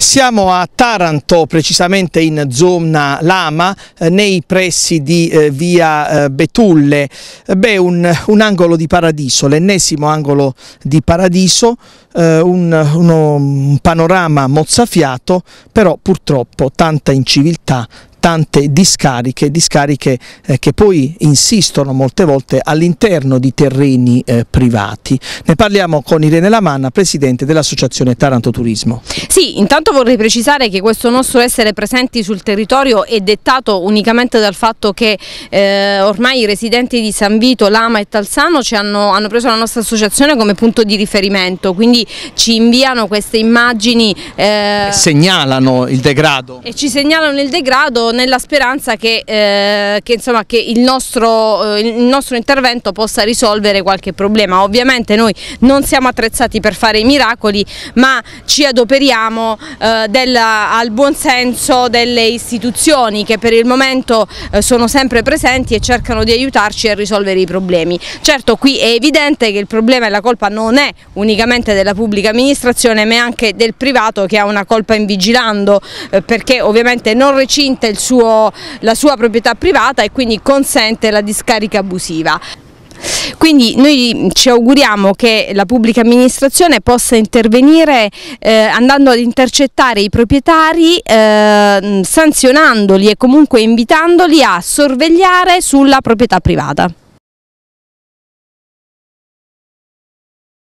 Siamo a Taranto, precisamente in zona Lama, eh, nei pressi di eh, via eh, Betulle. Beh, un, un angolo di paradiso, l'ennesimo angolo di paradiso, un, uno, un panorama mozzafiato, però purtroppo tanta inciviltà tante discariche, discariche eh, che poi insistono molte volte all'interno di terreni eh, privati. Ne parliamo con Irene Lamanna, presidente dell'associazione Taranto Turismo. Sì, intanto vorrei precisare che questo nostro essere presenti sul territorio è dettato unicamente dal fatto che eh, ormai i residenti di San Vito, Lama e Talsano hanno, hanno, preso la nostra associazione come punto di riferimento, quindi ci inviano queste immagini. Eh, segnalano il degrado. E ci segnalano il degrado nella speranza che, eh, che, insomma, che il, nostro, eh, il, nostro, intervento possa risolvere qualche problema. Ovviamente noi non siamo attrezzati per fare i miracoli ma ci adoperiamo eh, del, al buonsenso delle istituzioni che per il momento eh, sono sempre presenti e cercano di aiutarci a risolvere i problemi. Certo qui è evidente che il problema e la colpa non è unicamente della pubblica amministrazione ma anche del privato che ha una colpa in vigilando eh, perché ovviamente non recinta il suo, la sua proprietà privata e quindi consente la discarica abusiva. Quindi noi ci auguriamo che la pubblica amministrazione possa intervenire eh, andando ad intercettare i proprietari, eh, sanzionandoli e comunque invitandoli a sorvegliare sulla proprietà privata.